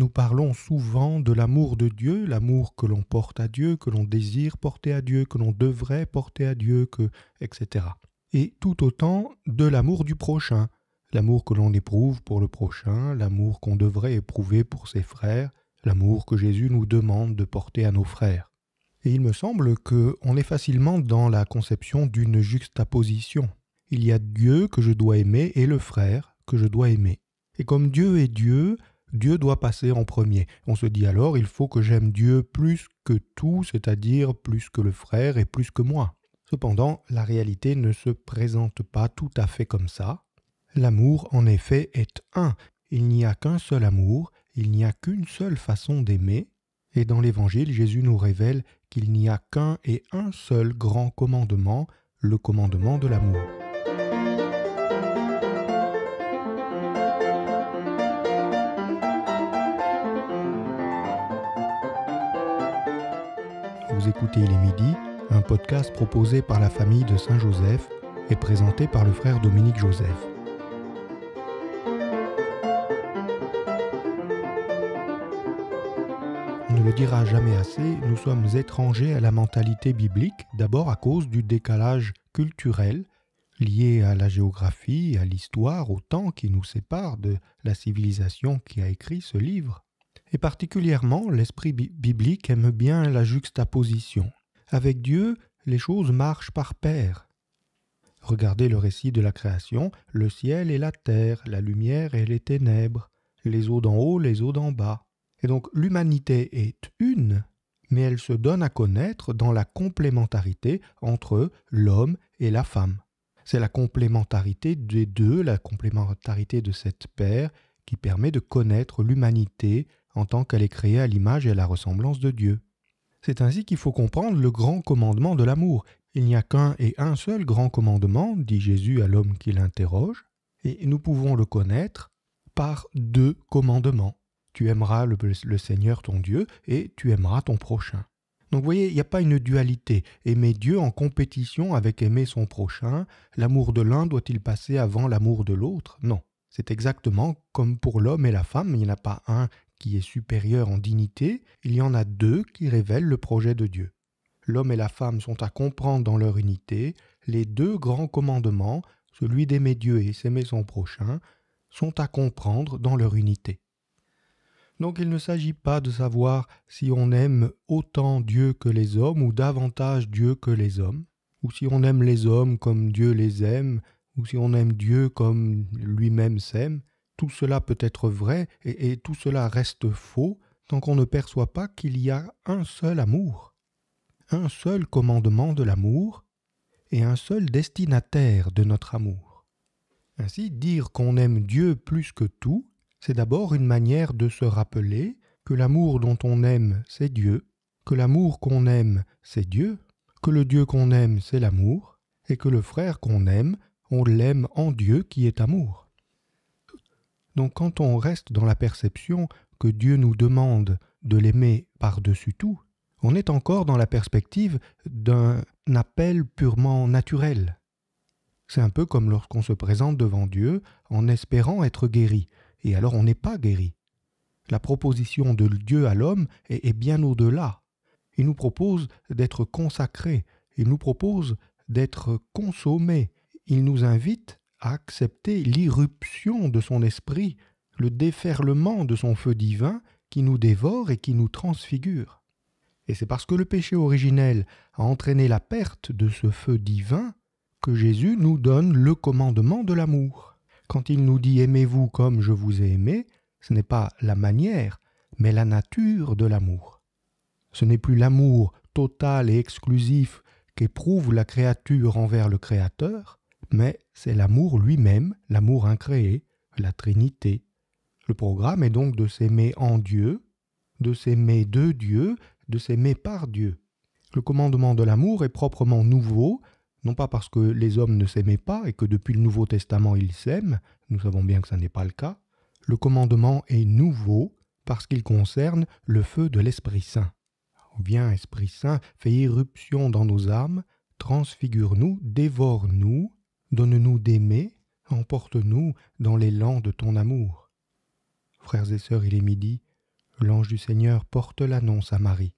nous parlons souvent de l'amour de Dieu, l'amour que l'on porte à Dieu, que l'on désire porter à Dieu, que l'on devrait porter à Dieu, que etc. Et tout autant de l'amour du prochain, l'amour que l'on éprouve pour le prochain, l'amour qu'on devrait éprouver pour ses frères, l'amour que Jésus nous demande de porter à nos frères. Et il me semble que on est facilement dans la conception d'une juxtaposition. Il y a Dieu que je dois aimer et le frère que je dois aimer. Et comme Dieu est Dieu, Dieu doit passer en premier. On se dit alors, il faut que j'aime Dieu plus que tout, c'est-à-dire plus que le frère et plus que moi. Cependant, la réalité ne se présente pas tout à fait comme ça. L'amour, en effet, est un. Il n'y a qu'un seul amour, il n'y a qu'une seule façon d'aimer, et dans l'Évangile, Jésus nous révèle qu'il n'y a qu'un et un seul grand commandement, le commandement de l'amour. écoutez Les Midis, un podcast proposé par la famille de Saint-Joseph et présenté par le frère Dominique Joseph. On ne le dira jamais assez, nous sommes étrangers à la mentalité biblique, d'abord à cause du décalage culturel lié à la géographie, à l'histoire, au temps qui nous sépare de la civilisation qui a écrit ce livre. Et particulièrement, l'esprit biblique aime bien la juxtaposition. Avec Dieu, les choses marchent par paires. Regardez le récit de la création, le ciel et la terre, la lumière et les ténèbres, les eaux d'en haut, les eaux d'en bas. Et donc l'humanité est une, mais elle se donne à connaître dans la complémentarité entre l'homme et la femme. C'est la complémentarité des deux, la complémentarité de cette paire, qui permet de connaître l'humanité en tant qu'elle est créée à l'image et à la ressemblance de Dieu. C'est ainsi qu'il faut comprendre le grand commandement de l'amour. Il n'y a qu'un et un seul grand commandement, dit Jésus à l'homme qui l'interroge, et nous pouvons le connaître par deux commandements. Tu aimeras le, Seigneur ton Dieu et tu aimeras ton prochain. Donc vous voyez, il n'y a pas une dualité. Aimer Dieu en compétition avec aimer son prochain, l'amour de l'un doit-il passer avant l'amour de l'autre Non. C'est exactement comme pour l'homme et la femme, il n'y en a pas un qui est supérieur en dignité, il y en a deux qui révèlent le projet de Dieu. L'homme et la femme sont à comprendre dans leur unité les deux grands commandements, celui d'aimer Dieu et s'aimer son prochain, sont à comprendre dans leur unité. Donc il ne s'agit pas de savoir si on aime autant Dieu que les hommes ou davantage Dieu que les hommes, ou si on aime les hommes comme Dieu les aime, ou si on aime Dieu comme lui-même s'aime, tout cela peut être vrai et, et tout cela reste faux tant qu'on ne perçoit pas qu'il y a un seul amour, un seul commandement de l'amour et un seul destinataire de notre amour. Ainsi, dire qu'on aime Dieu plus que tout, c'est d'abord une manière de se rappeler que l'amour dont on aime, c'est Dieu, que l'amour qu'on aime, c'est Dieu, que le Dieu qu'on aime, c'est l'amour, et que le frère qu'on aime, on l'aime en Dieu qui est amour. Donc quand on reste dans la perception que Dieu nous demande de l'aimer par-dessus tout, on est encore dans la perspective d'un appel purement naturel. C'est un peu comme lorsqu'on se présente devant Dieu en espérant être guéri, et alors on n'est pas guéri. La proposition de Dieu à l'homme est, bien au-delà. Il nous propose d'être consacré, il nous propose d'être consommé, il nous invite accepter l'irruption de son esprit, le déferlement de son feu divin qui nous dévore et qui nous transfigure. Et c'est parce que le péché originel a entraîné la perte de ce feu divin que Jésus nous donne le commandement de l'amour. Quand il nous dit Aimez-vous comme je vous ai aimé, ce n'est pas la manière, mais la nature de l'amour. Ce n'est plus l'amour total et exclusif qu'éprouve la créature envers le Créateur, mais c'est l'amour lui-même, l'amour incréé, la Trinité. Le programme est donc de s'aimer en Dieu, de s'aimer de Dieu, de s'aimer par Dieu. Le commandement de l'amour est proprement nouveau, non pas parce que les hommes ne s'aimaient pas et que depuis le Nouveau Testament ils s'aiment, nous savons bien que ce n'est pas le cas, le commandement est nouveau parce qu'il concerne le feu de l'Esprit Saint. Viens Esprit Saint, fais irruption dans nos âmes, transfigure-nous, dévore-nous, Donne-nous d'aimer, emporte-nous dans l'élan de ton amour. Frères et sœurs, il est midi, l'ange du Seigneur porte l'annonce à Marie.